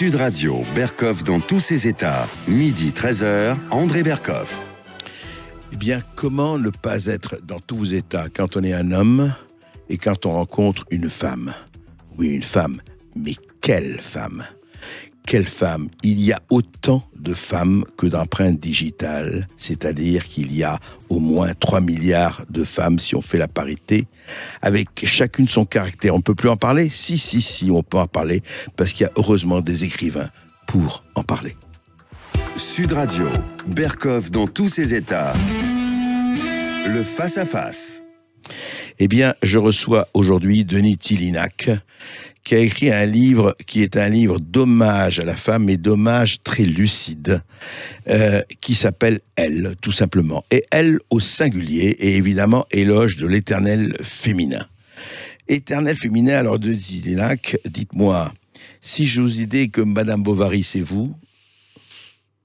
Sud Radio, berkov dans tous ses états. Midi 13h, André berkov Eh bien, comment ne pas être dans tous vos états quand on est un homme et quand on rencontre une femme Oui, une femme, mais quelle femme quelle femme Il y a autant de femmes que d'empreintes digitales, c'est-à-dire qu'il y a au moins 3 milliards de femmes si on fait la parité, avec chacune son caractère. On ne peut plus en parler Si, si, si, on peut en parler, parce qu'il y a heureusement des écrivains pour en parler. Sud Radio, Berkov dans tous ses états, le face-à-face. Eh bien, je reçois aujourd'hui Denis Tilinac, qui a écrit un livre qui est un livre d'hommage à la femme, et d'hommage très lucide, euh, qui s'appelle Elle, tout simplement. Et Elle au singulier, est évidemment éloge de l'éternel féminin. Éternel féminin, alors de lac dites-moi, si je vous idée que Madame Bovary, c'est vous,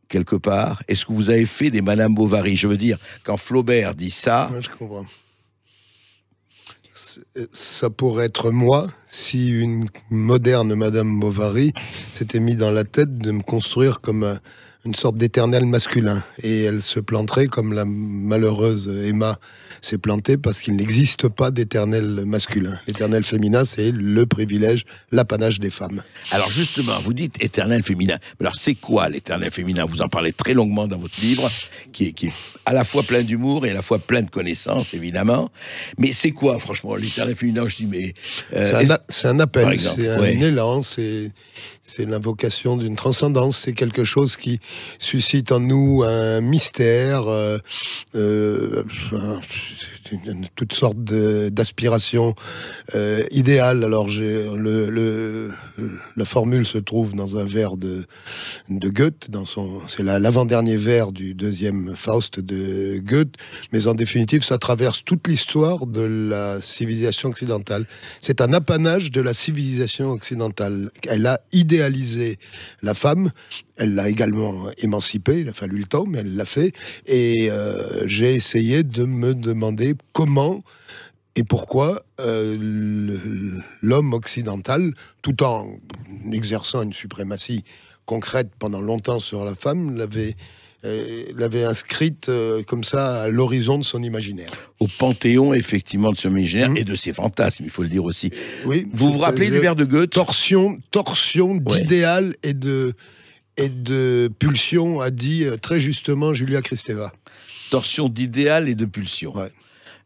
quelque part, est-ce que vous avez fait des Madame Bovary Je veux dire, quand Flaubert dit ça, je comprends ça pourrait être moi si une moderne Madame Bovary s'était mis dans la tête de me construire comme un, une sorte d'éternel masculin. Et elle se planterait comme la malheureuse Emma s'est plantée parce qu'il n'existe pas d'éternel masculin. L'éternel féminin, c'est le privilège, l'apanage des femmes. Alors justement, vous dites éternel féminin. Alors c'est quoi l'éternel féminin Vous en parlez très longuement dans votre livre, qui est, qui à la fois plein d'humour et à la fois plein de connaissances, évidemment. Mais c'est quoi, franchement, l'éternel féminin Je dis, mais... Euh, c'est un, appel, c'est un élan, c'est l'invocation d'une transcendance, c'est quelque chose qui suscite en nous un mystère, euh, euh, toutes sortes d'aspirations euh, idéales. Alors, la formule se trouve dans un vers de, Goethe, c'est l'avant-dernier vers du deuxième Faust de Goethe, mais en définitive, ça traverse toute l'histoire de la civilisation occidentale. C'est un apanage de la civilisation occidentale. Elle a idéalisé la femme, elle l'a également émancipée, il a fallu le temps, mais elle l'a fait. Et euh, j'ai essayé de me demander comment et pourquoi euh, l'homme occidental, tout en exerçant une suprématie concrète pendant longtemps sur la femme, l'avait euh, l'avait inscrite comme ça à l'horizon de son imaginaire. Au panthéon, effectivement, de son imaginaire mmh. et de ses fantasmes, il faut le dire aussi. Oui, vous vous rappelez du vers de Goethe Torsion, torsion d'idéal et de et de pulsion, a dit euh, très justement Julia Kristeva. Torsion d'idéal et de pulsion.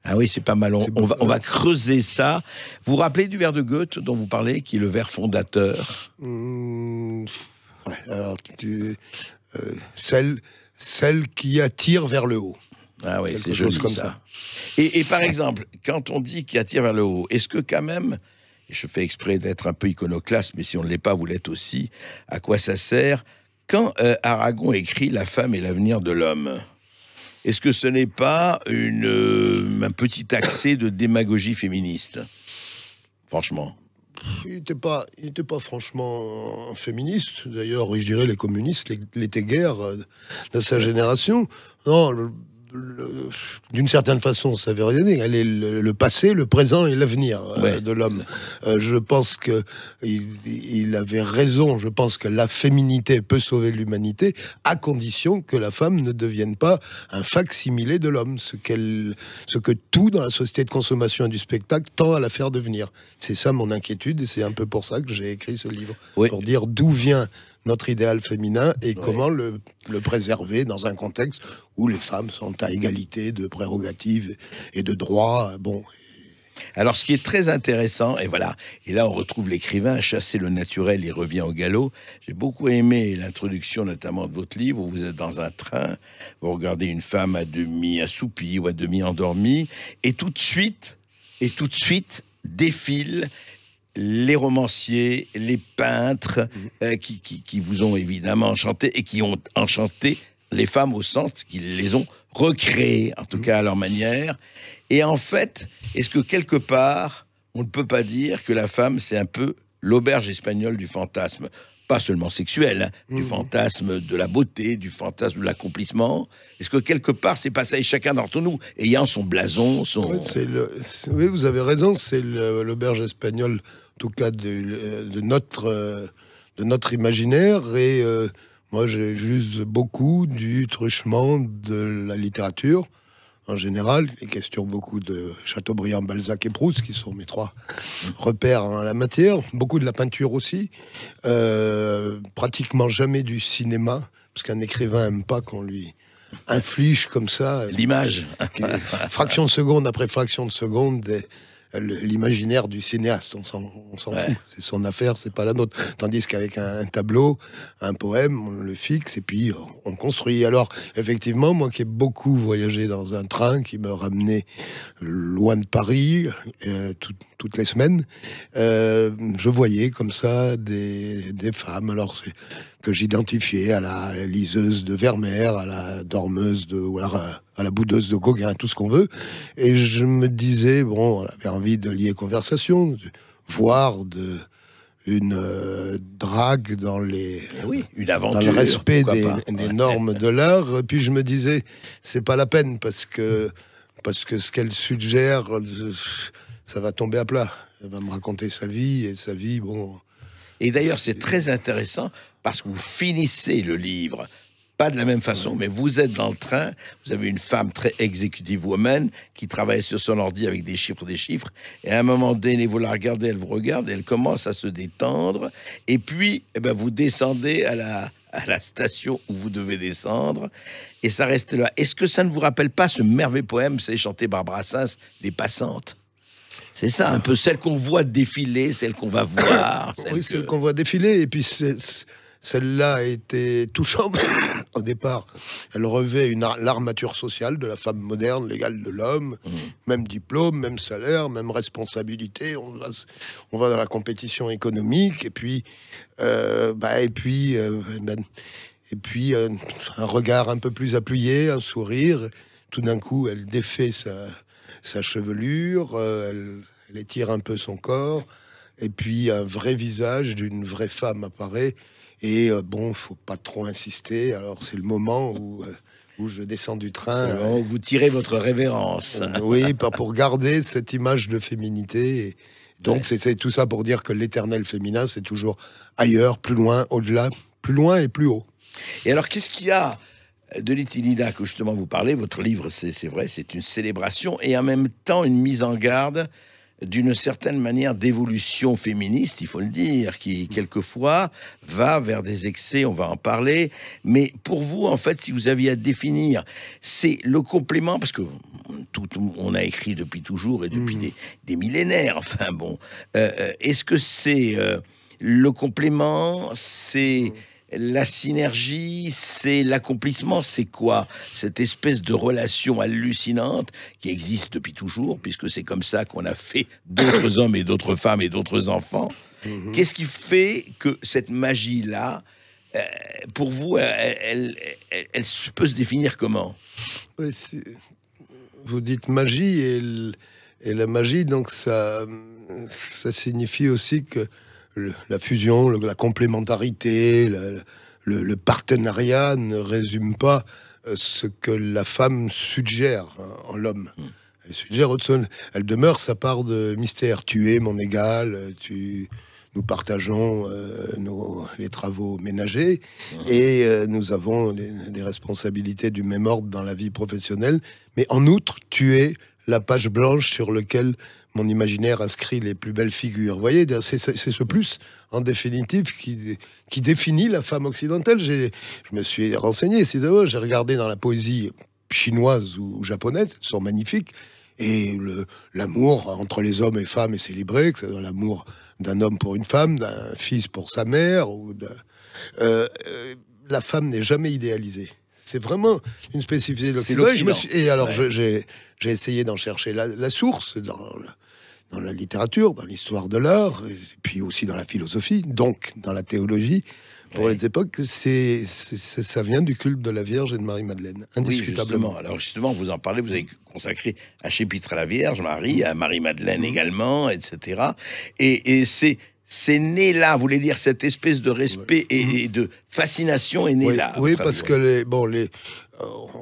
Ah oui, c'est pas mal. On, va, creuser ça. Vous vous rappelez du verre de Goethe dont vous parlez, qui est le verre fondateur mmh. euh, celle, celle qui attire vers le haut. Ah oui, c'est joli comme ça. Et, et, par exemple, quand on dit qui attire vers le haut, est-ce que quand même, je fais exprès d'être un peu iconoclaste, mais si on ne l'est pas, vous l'êtes aussi, à quoi ça sert quand euh, Aragon écrit La femme et l'avenir de l'homme, est-ce que ce n'est pas une, euh, un petit accès de démagogie féministe Franchement. Il n'était pas, il pas franchement féministe. D'ailleurs, je dirais les communistes l'étaient guère euh, de sa génération. Non, d'une certaine façon, ça veut rien Elle est le, passé, le présent et l'avenir euh, de l'homme. Euh, je pense qu'il il, avait raison. Je pense que la féminité peut sauver l'humanité à condition que la femme ne devienne pas un facsimilé de l'homme, ce ce que tout dans la société de consommation et du spectacle tend à la faire devenir. C'est ça mon inquiétude et c'est un peu pour ça que j'ai écrit ce livre pour dire d'où vient notre idéal féminin et comment le, préserver dans un contexte où les femmes sont à égalité de prérogatives et de droits. Bon. Alors, ce qui est très intéressant, et voilà, et là on retrouve l'écrivain chasser le naturel et revient au galop. J'ai beaucoup aimé l'introduction, notamment de votre livre, où vous êtes dans un train, vous regardez une femme à demi assoupie ou à demi endormie, et tout de suite, et tout de suite, défile les romanciers, les peintres mhm. euh, qui, qui, vous ont évidemment enchanté et qui ont enchanté les femmes au sens qu'ils les ont recréées, en tout mhm. cas à leur manière. Et en fait, est-ce que quelque part, on ne peut pas dire que la femme, c'est un peu l'auberge espagnole du fantasme pas seulement sexuel, hein, du mmh. fantasme de la beauté, du fantasme de l'accomplissement. Est-ce que quelque part, c'est pas ça Et chacun d'entre nous, ayant son blason, son... le... Oui, vous avez raison, c'est l'auberge espagnole, en tout cas de, notre, euh, de notre imaginaire, et... Euh, moi j'ai juste beaucoup du truchement de la littérature en général. Il question beaucoup de Chateaubriand, Balzac et Proust, qui sont mes trois repères en la matière. Beaucoup de la peinture aussi. Euh, pratiquement jamais du cinéma, parce qu'un écrivain n'aime pas qu'on lui inflige comme ça. Euh, L'image. Fraction de seconde après fraction de seconde, des, l'imaginaire du cinéaste. On s'en fout. C'est son affaire, c'est pas la nôtre. Tandis qu'avec un, tableau, un poème, on le fixe et puis euh, on, construit. Alors, effectivement, moi qui ai beaucoup voyagé dans un train qui me ramenait loin de Paris euh, toutes les semaines, euh, je voyais comme ça des, des femmes. Alors, c'est que j'identifiais à la liseuse de Vermeer, à la dormeuse de, ou à euh, à la boudeuse de Gauguin, tout ce qu'on veut. Et je me disais, bon, on avait envie de lier conversation, voire de une euh, drague dans les eh oui, une aventure, dans le respect des, normes de l'art. Puis je me disais, c'est pas la peine parce que parce que ce qu'elle suggère, euh, ça va tomber à plat. Elle va me raconter sa vie et sa vie, bon, et d'ailleurs, c'est très intéressant parce que vous finissez le livre pas de la même façon, mais vous êtes dans le train, vous avez une femme très executive woman qui travaille sur son ordi avec des chiffres, des chiffres, et à un moment donné, vous la regardez, elle vous regarde, elle commence à se détendre, et puis eh ben, vous descendez à la, à la station où vous devez descendre, et ça reste là. Est-ce que ça ne vous rappelle pas ce merveilleux poème, c'est chanté par Sainz, « Les Passantes c'est ça, un peu celle qu'on voit défiler, celle qu'on va voir. oui, celle qu'on voit défiler. Et puis celle-là était touchante au départ. Elle revêt une l'armature sociale de la femme moderne, l'égale de l'homme. Mmh. Même diplôme, même salaire, même responsabilité. On va, dans la compétition économique. Et puis, euh, bah, et puis, euh, ben, et puis euh, un regard un peu plus appuyé, un sourire. Tout d'un coup, elle défait sa sa chevelure, euh, elle, étire un peu son corps, et puis un vrai visage d'une vraie femme apparaît. Et euh, bon, faut pas trop insister. Alors c'est le moment où euh, où je descends du train. Où vous tirez votre révérence. oui, pas pour garder cette image de féminité. donc c'est tout ça pour dire que l'éternel féminin, c'est toujours ailleurs, plus loin, au-delà, plus loin et plus haut. Et alors qu'est-ce qu'il y a de l'Itilida que justement vous parlez, votre livre, c'est vrai, c'est une célébration et en même temps une mise en garde d'une certaine manière d'évolution féministe, il faut le dire, qui quelquefois va vers des excès, on va en parler. Mais pour vous, en fait, si vous aviez à définir, c'est le complément, parce que tout, on a écrit depuis toujours et depuis mmh. des, millénaires, enfin bon, euh, euh, est-ce que c'est... Euh, le complément, c'est mmh la synergie, c'est l'accomplissement, c'est quoi Cette espèce de relation hallucinante qui existe depuis toujours, puisque c'est comme ça qu'on a fait d'autres hommes et d'autres femmes et d'autres enfants. Mhm. Qu'est-ce qui fait que cette magie-là, euh, pour vous, elle, peut se définir comment Vous dites magie, et, et, la magie, donc ça, ça signifie aussi que la fusion, la complémentarité, le, partenariat ne résume pas euh, ce que la femme suggère hein, en l'homme. Hmm. Elle suggère Elle demeure sa part de mystère. Tu es mon égal, tu, nous partageons euh, les travaux ménagers hmm. et euh, nous avons des responsabilités du même ordre dans la vie professionnelle. Mais en outre, tu es la page blanche sur laquelle mon imaginaire inscrit les plus belles figures. Vous voyez, c'est ce plus, en définitive, qui, qui définit la femme occidentale. Je me suis renseigné, c'est d'abord, j'ai regardé dans la poésie chinoise ou japonaise, elles sont magnifiques, et l'amour entre les hommes et femmes est célébré, que ce l'amour d'un homme pour une femme, d'un fils pour sa mère, ou euh, euh, la femme n'est jamais idéalisée. C'est vraiment une spécificité de l'Occident. Et alors, j'ai essayé d'en chercher la, source dans, la littérature, dans l'histoire de l'art, puis aussi dans la philosophie, donc dans la théologie. Pour les époques, c'est ça vient du culte de la Vierge et de Marie-Madeleine, indiscutablement. alors justement, vous en parlez, vous avez consacré un chapitre à la Vierge Marie, à Marie-Madeleine mm-hmm. également, etc. et c'est c'est né là, vous voulez dire cette espèce de respect et, de fascination est née là. Oui, parce que les, bon, euh,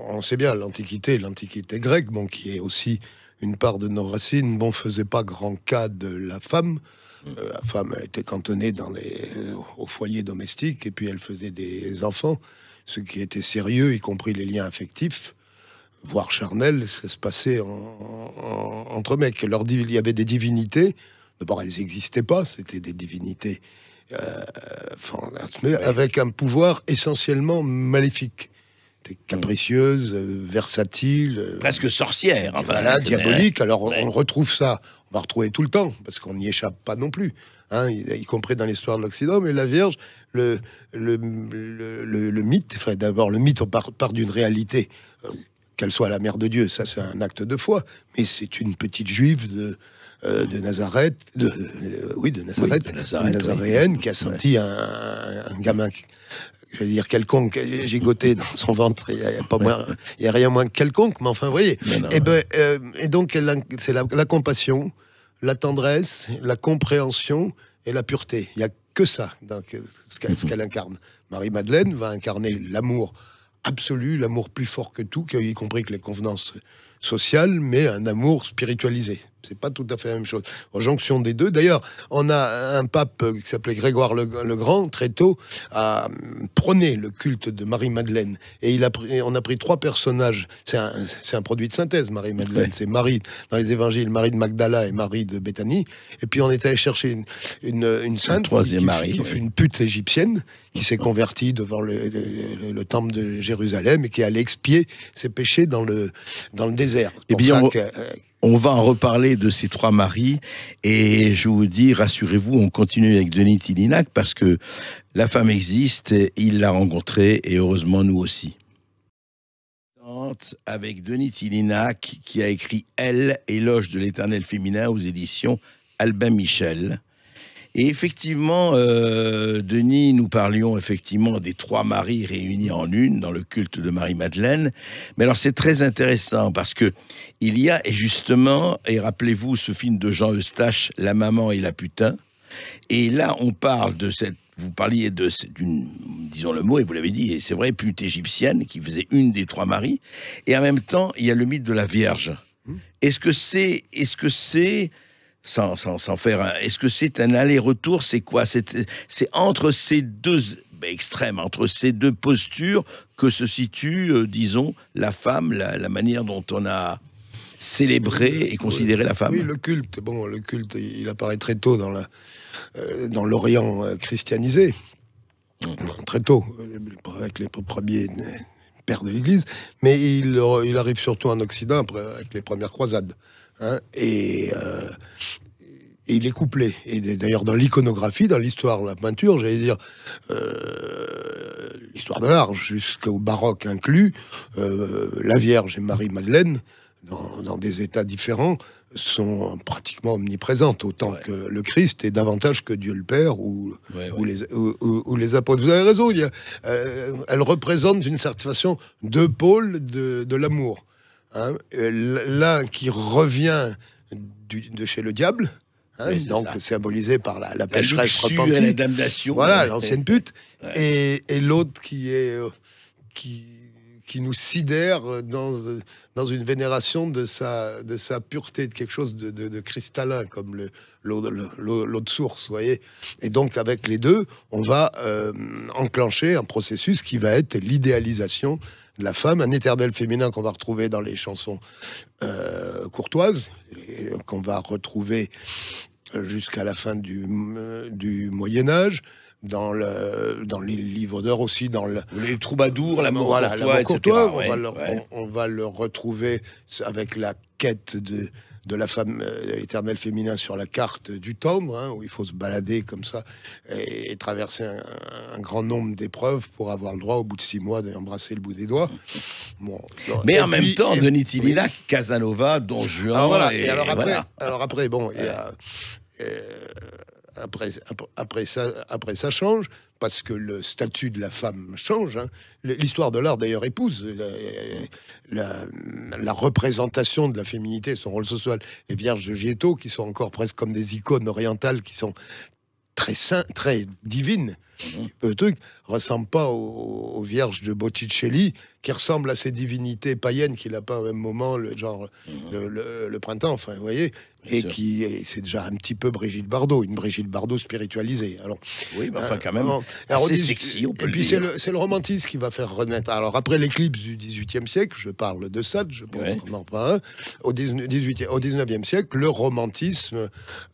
on sait bien l'Antiquité, l'Antiquité grecque, bon, qui est aussi une part de nos racines, bon, faisait pas grand cas de la femme. Mm. Euh, la femme était cantonnée dans les, euh, au foyer domestique et puis elle faisait des enfants, ce qui était sérieux, y compris les liens affectifs voire charnels, ça se passait entre mecs. Leur, il y avait des divinités, D'abord, elles n'existaient pas, c'était des divinités euh, avec un pouvoir essentiellement maléfique. Mm. Capricieuse, euh, versatile. Euh, Presque sorcière, diabolique. Alors on retrouve ça, on va retrouver tout le temps, parce qu'on n'y échappe pas non plus. Hein, y, compris dans l'histoire de l'Occident, mais la Vierge, le, le, mythe, d'abord le mythe part, part d'une réalité, qu'elle soit la mère de Dieu, ça c'est un acte de foi, mais c'est une petite juive de, euh, de Nazareth, de, euh, oui, de Nazareth, une Nazaréenne, qui a senti un, gamin, je dire quelconque, gigoté dans son ventre. Il n'y a, pas a rien moins que quelconque, mais enfin, vous voyez. Eh ben, euh, et, donc, c'est la, compassion, la tendresse, la compréhension et la pureté. Il n'y a que ça, donc, ce mhm. qu'elle incarne. Marie-Madeleine va incarner l'amour absolu, l'amour plus fort que tout, y compris que les convenances sociales, mais un amour spiritualisé. C'est pas tout à fait la même chose. En jonction des deux. D'ailleurs, on a un pape qui s'appelait Grégoire le, Grand, très tôt, a prôné le culte de Marie-Madeleine. Et il a pris, on a pris trois personnages. C'est un, produit de synthèse, Marie-Madeleine. C'est Marie dans les évangiles, Marie de Magdala et Marie de Béthanie. Et puis on est allé chercher une, sainte, une troisième une pute égyptienne, qui s'est convertie devant le, temple de Jérusalem et qui allait expier ses péchés dans le, dans le désert. Et eh bien, euh, on va en reparler de ces trois maris et je vous dis, rassurez-vous, on continue avec Denis Tilinac parce que la femme existe, il l'a rencontrée et heureusement nous aussi. Avec Denis Tilinac qui a écrit Elle, éloge de l'éternel féminin aux éditions Albin Michel. Et effectivement, euh, Denis, nous parlions effectivement des trois maris réunis en une dans le culte de Marie-Madeleine. Mais alors c'est très intéressant parce que il y a justement, et rappelez-vous ce film de Jean Eustache, La maman et la putain. Et là, on parle de cette vous parliez de d'une disons le mot et vous l'avez dit et c'est vrai pute égyptienne qui faisait une des trois maris et en même temps il y a le mythe de la Vierge. Mmh. Est-ce que c'est est-ce que c'est sans, faire Est-ce que c'est un aller-retour C'est quoi C'est entre ces deux ben, extrêmes, entre ces deux postures que se situe, euh, disons, la femme, la, manière dont on a célébré et considéré la femme. Oui, le culte. Bon, le culte, il apparaît très tôt dans euh, l'Orient euh, christianisé, mmh. très tôt, avec les premiers pères de l'Église, mais il arrive surtout en Occident avec les premières croisades. Hein, euh, et, il est couplé. Et d'ailleurs, dans l'iconographie, dans l'histoire de la peinture, j'allais dire, euh, l'histoire de l'art, jusqu'au baroque inclus, euh, la Vierge et Marie-Madeleine, dans, des états différents, sont pratiquement omniprésentes, autant que le Christ et davantage que Dieu le Père ou, Les, apôtres. Vous avez raison, elles représentent d'une certaine façon deux pôles de l'amour. Hein, euh, l'un qui revient de chez le diable, hein, donc symbolisé par la, la, pécheresse repentie, la damnation, voilà euh, l'ancienne pute, et, l'autre qui est euh, qui qui nous sidère dans, dans une vénération de sa, de sa pureté, de quelque chose de, cristallin, comme l'eau le, de source, voyez. Et donc, avec les deux, on va enclencher un processus qui va être l'idéalisation la femme, un éternel féminin qu'on va retrouver dans les chansons euh, courtoises, qu'on va retrouver jusqu'à la fin euh, du, Moyen Âge. Dans, le, dans les livres d'or aussi, dans les troubadours, la morale, courtois, on, va le retrouver avec la quête de, de la femme euh, éternelle féminin sur la carte du tome, hein, où il faut se balader comme ça et, traverser un, grand nombre d'épreuves pour avoir le droit, au bout de six mois, d'embrasser le bout des doigts. Bon, Mais en même temps, Denis Casanova, Don ah, Juan. Alors voilà, et, alors, après, alors après, bon, il y a. Euh, après, après, ça, après ça change, parce que le statut de la femme change. Hein. L'histoire de l'art, d'ailleurs, épouse euh, la, représentation de la féminité, son rôle social. Les vierges de Giotto, qui sont encore presque comme des icônes orientales, qui sont très saintes, très divines, mm-hmm. le truc, ressemble pas aux vierges de Botticelli, qui ressemble à ces divinités païennes qu'il n'a pas au même moment, le genre mhm. le, printemps, enfin, vous voyez, et qui c'est déjà un petit peu Brigitte Bardot, une Brigitte Bardot spiritualisée. Alors, oui, mais enfin euh, quand même, c'est sexy, on peut Et puis c'est le, romantisme qui va faire renaître. Alors après l'éclipse du XVIIIe siècle, je parle de ça, je pense qu'on non, pas au, 18, au 19e siècle, le romantisme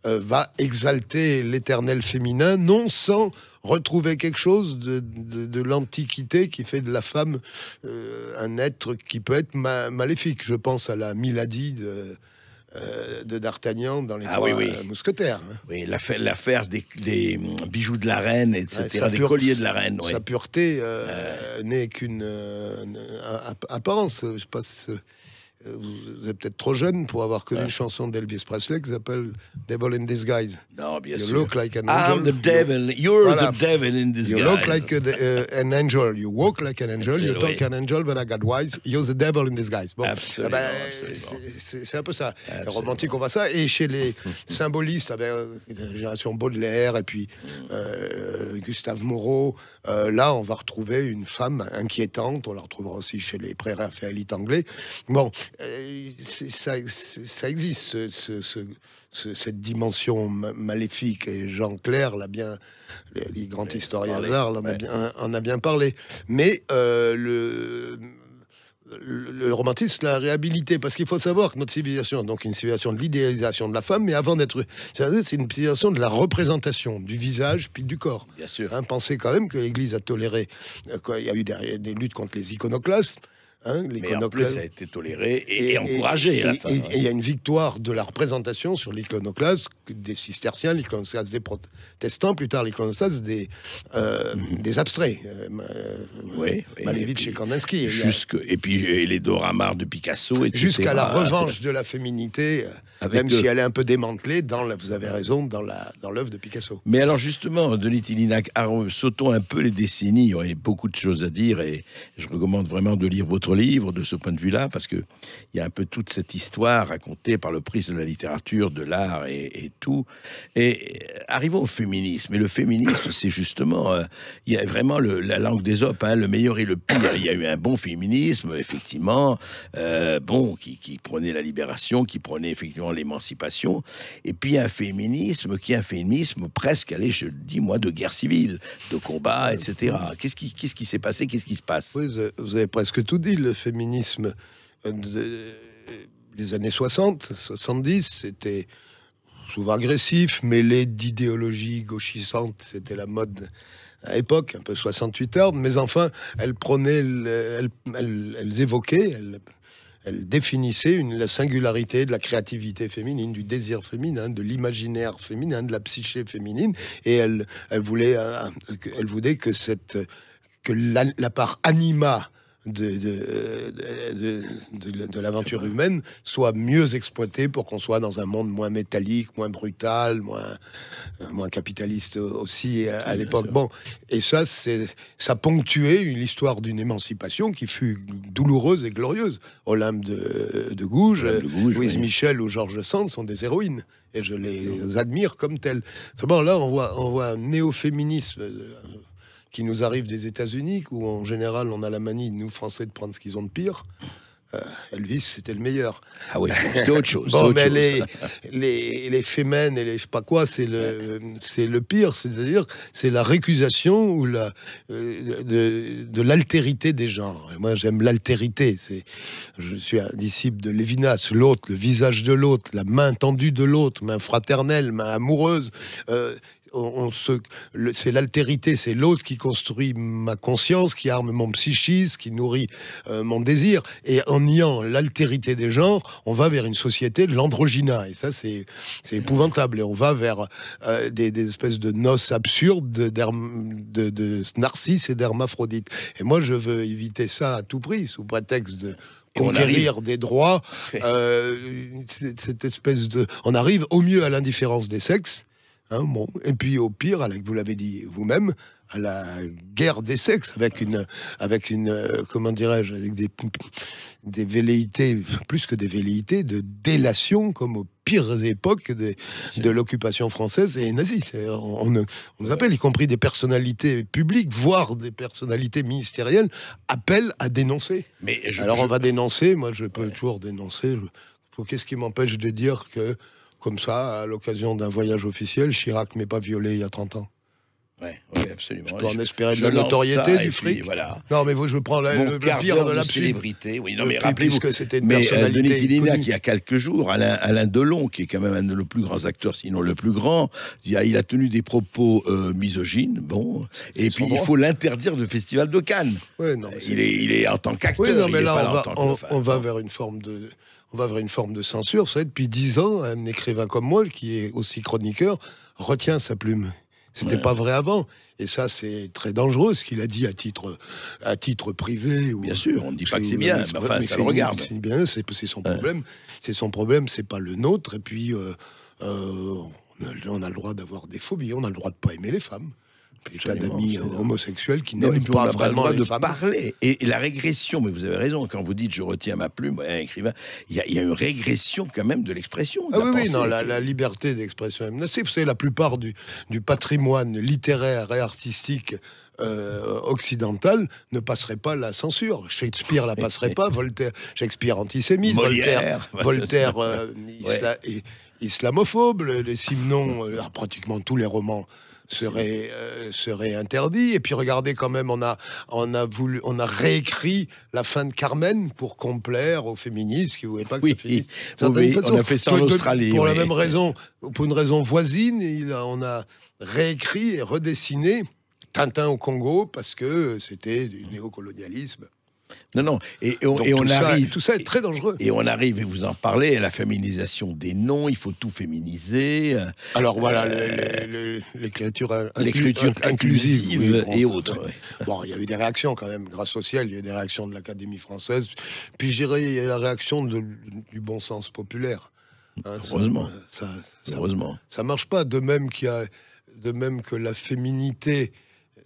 euh, va exalter l'éternel féminin, non sans retrouver quelque chose de, de, l'antiquité qui fait de la femme euh, un être qui peut être maléfique. Je pense à la Milady de, euh, de D'Artagnan dans les ah mousquetaires. Hein. Oui, l'affaire des, bijoux de la reine, etc., des colliers de la reine. Sa pureté euh, n'est qu'une apparence. Je sais pas euh, vous êtes peut-être trop jeune pour avoir connu une chanson d'Elvis Presley qui s'appelle Devil in Disguise. Non, you look like an angel. I'm the devil. You're the devil in disguise. You look like uh, an angel. You walk like an angel. You talk like an angel, but I got wise. You're the devil in disguise. Bon, eh ben, c'est un peu ça. Absolument. romantique, on voit ça. Et chez les symbolistes, avec la euh, génération Baudelaire et puis euh, Gustave Moreau, là, on va retrouver une femme inquiétante. On la retrouvera aussi chez les pré anglais. Bon, ça, existe, cette dimension maléfique. Et Jean Clair l'a bien, les, grands historiens de l'art en, a bien parlé. Mais euh, le le, romantisme l'a réhabilité parce qu'il faut savoir que notre civilisation, donc une civilisation de l'idéalisation de la femme, mais avant d'être, c'est une civilisation de la représentation du visage puis du corps. Bien sûr. Hein, pensez quand même que l'Église a toléré. Euh, quoi, il y a eu des, des luttes contre les iconoclastes. Hein, Mais en plus, ça a été toléré et, encouragé. Hein. Et il y a une victoire de la représentation sur l'iconoclaste des cisterciens, l'iconoclaste des protestants, plus tard l'iconoclaste des, euh, mhm. des abstraits. Euh, euh, oui, et, Kandinsky. Jusque, et puis les doramars de Picasso, Jusqu'à la revanche de la féminité, même si elle est un peu démantelée, dans la, vous avez raison, dans la dans de Picasso. Mais alors justement, de Litilinac, ah, sautons un peu les décennies, il y aurait beaucoup de choses à dire et je recommande vraiment de lire votre livre de ce point de vue-là, parce qu'il y a un peu toute cette histoire racontée par le prisme de la littérature, de l'art et, tout. Et euh, arrivons au féminisme. Et le féminisme, c'est justement, euh, il y a vraiment la langue des opes, hein. le meilleur et le pire. Il y a eu un bon féminisme, effectivement, euh, bon, qui, prenait la libération, qui prenait effectivement l'émancipation. Et puis un féminisme qui est un féminisme presque, allez, je le dis moi, de guerre civile, de combat, etc. Qu'est-ce qui, ce qui s'est passé Qu'est-ce qui se passe vous avez presque tout dit le féminisme euh, euh, des années 60, 70, c'était souvent agressif, mêlé d'idéologies gauchissantes, c'était la mode à l'époque, un peu 68 heures, mais enfin, elle prenait, elle, évoquait, elle, définissait une, la singularité de la créativité féminine, du désir féminin, de l'imaginaire féminin, de la psyché féminine, et elle, elle, voulait, euh, elle voulait que, cette, que la part anima de, de, l'aventure humaine soit mieux exploitée pour qu'on soit dans un monde moins métallique, moins brutal, moins, euh, capitaliste aussi euh, à, l'époque. Bon, et ça, ça ponctuait l'histoire d'une émancipation qui fut douloureuse et glorieuse. Olympe de, Gouges, gouge Louise Michel ou Georges Sand sont des héroïnes et je les admire comme telles. bon là, on voit, on voit un néo-féminisme euh, qui nous arrive des États-Unis, où en général on a la manie, nous Français, de prendre ce qu'ils ont de pire. Euh, Elvis, c'était le meilleur. Ah oui, c'était autre chose. bon, mais Les, les, et les je sais pas quoi, c'est le, c'est le pire. C'est-à-dire, c'est la récusation ou la, euh, de, l'altérité des genres. moi, j'aime l'altérité. C'est, je suis un disciple de Lévinas, l'autre, le visage de l'autre, la main tendue de l'autre, main fraternelle, main amoureuse. Euh, on, c'est l'altérité, c'est l'autre qui construit ma conscience, qui arme mon psychisme, qui nourrit euh, mon désir. Et en niant l'altérité des genres, on va vers une société de l'androgyna. Et ça, c'est épouvantable. Et on va vers euh, des, espèces de noces absurdes de, narcisses et d'hermaphrodite. Et moi, je veux éviter ça à tout prix, sous prétexte de conquérir des droits, euh, cette espèce de... On arrive au mieux à l'indifférence des sexes, Hein, et puis au pire, vous l'avez dit vous-même, à la guerre des sexes, avec une, avec une euh, comment dirais-je, avec des, des velléités, plus que des velléités, de délation, comme aux pires époques de, de l'occupation française et nazie. On, nous appelle, y compris des personnalités publiques, voire des personnalités ministérielles, appellent à dénoncer. Mais Alors on va dénoncer, moi je peux toujours dénoncer. Qu'est-ce qui m'empêche de dire que comme ça, à l'occasion d'un voyage officiel, Chirac m'est pas violé il y a 30 ans. Oui, ouais, absolument. Je dois en espérer de la notoriété, du fric. voilà. Non, mais vous, je prends le, pire de la célébrité. Oui, non, mais rappelez-vous. que c'était une mais, euh, personnalité Denis qui il y a quelques jours, Alain, Delon, qui est quand même un de nos plus grands acteurs, sinon le plus grand, il a, tenu des propos euh, misogynes, bon. Et puis, il faut l'interdire du Festival de Cannes. Oui, non, il, est, il est en tant qu'acteur. mais là, on va, vers une forme de on va vers une forme de censure. Ça, depuis dix ans, un écrivain comme moi, qui est aussi chroniqueur, retient sa plume. C'était pas vrai avant. Et ça, c'est très dangereux ce qu'il a dit à titre, à titre privé. bien sûr, on ne dit pas que c'est bien, enfin, ça regarde. C'est bien, c'est son problème. C'est son problème, c'est pas le nôtre. Et puis, euh, euh, on, a, le droit d'avoir des phobies, on a le droit de pas aimer les femmes pas d'amis homosexuels qui n'aiment pas vraiment le de parler. Et, la régression, mais vous avez raison, quand vous dites je retiens ma plume, écrivain, il y, a une régression quand même de l'expression. Ah oui, oui, non, la, liberté d'expression est savez, la plupart du, du patrimoine littéraire et artistique euh, occidental ne passerait pas la censure. Shakespeare la passerait pas, Voltaire, Shakespeare antisémite, Voltaire, Voltaire euh, islamophobe, les simons euh, ah, pratiquement tous les romans serait, euh, serait interdit. Et puis regardez quand même, on a, on a, voulu, on a réécrit la fin de Carmen pour complaire aux féministes qui ne voulaient pas que ça finisse. on a fait ça en Australie. Pour la même raison, pour une raison voisine, il, on a réécrit et redessiné Tintin au Congo parce que c'était du néocolonialisme. Non, non. Et, on, arrive. tout ça est très dangereux. Et, on arrive, et vous en parlez, à la féminisation des noms. Il faut tout féminiser. Alors voilà, euh, l'écriture inclusive, et autres. Bon, il y a eu des réactions quand même, grâce au ciel. Il y a eu des réactions de l'Académie française. Puis j'irai, il y a eu la réaction du bon sens populaire. Hein, heureusement. Ça, ça, heureusement. Ça, marche pas. De même, qu'il a, de même que la féminité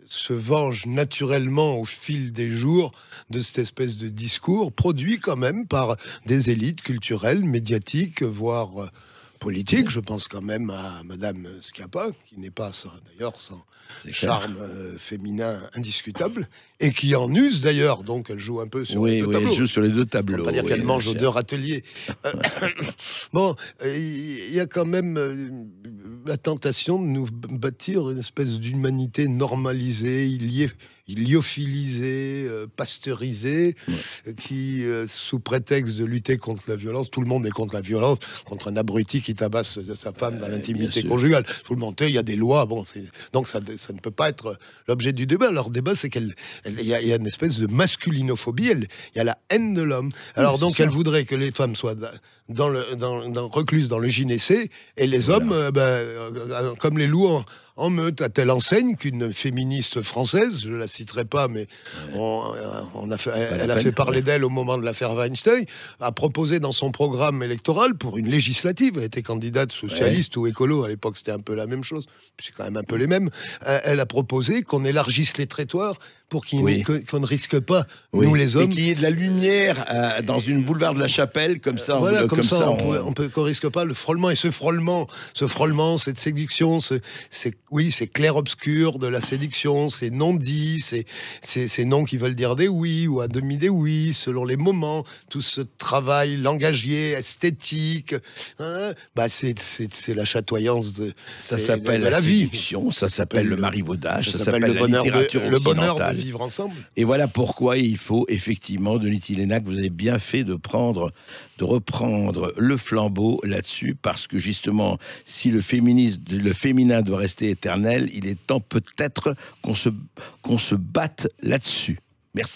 se venge naturellement au fil des jours de cette espèce de discours produit quand même par des élites culturelles, médiatiques, voire euh, politiques. Je pense quand même à Madame Schiappa, qui n'est pas d'ailleurs sans charme charmes euh, féminin indiscutable, et qui en use d'ailleurs. Donc elle joue un peu sur les deux oui, tableaux. Elle sur les deux On dire qu'elle mange aux deux râteliers. Euh, bon, il y a quand même euh, la tentation de nous bâtir une espèce d'humanité normalisée, liée euh, pasteurisée, qui, sous prétexte de lutter contre la violence, tout le monde est contre la violence, contre un abruti qui tabasse sa femme dans l'intimité conjugale. Tout le monde il y a des lois, bon, donc ça, ça ne peut pas être l'objet du débat. Leur débat, c'est quelle, il y, a, une espèce de masculinophobie, il y a la haine de l'homme. Alors donc, elle voudrait que les femmes soient dans dans, recluse dans le gynécée, et les hommes, euh, ben, euh, euh, comme les loups en, meute, à telle enseigne qu'une féministe française, je la citerai pas, mais on, a elle, a fait parler d'elle au moment de l'affaire Weinstein, a proposé dans son programme électoral pour une législative, elle était candidate socialiste ou écolo, à l'époque c'était un peu la même chose, c'est quand même un peu les mêmes, elle a proposé qu'on élargisse les traitoires pour qu'on ne risque pas, nous les hommes. Et qu'il y ait de la lumière dans une boulevard de la Chapelle, comme ça, comme, ça. on ne on... risque pas le frôlement. Et ce frôlement, ce frôlement cette séduction, ce, oui, c'est clair-obscur de la séduction, c'est non-dit, c'est non qui veulent dire des oui ou à demi des oui, selon les moments. Tout ce travail langagier, esthétique, hein, bah c'est la chatoyance de, ça s'appelle la, séduction, Ça s'appelle le marivaudage, ça, s'appelle le bonheur de, vivre ensemble. Et voilà pourquoi il faut effectivement, Denis que vous avez bien fait de prendre, de reprendre le flambeau là-dessus parce que justement, si le, féminisme, le féminin doit rester éternel, il est temps peut-être qu'on se, qu'on se batte là-dessus. Merci.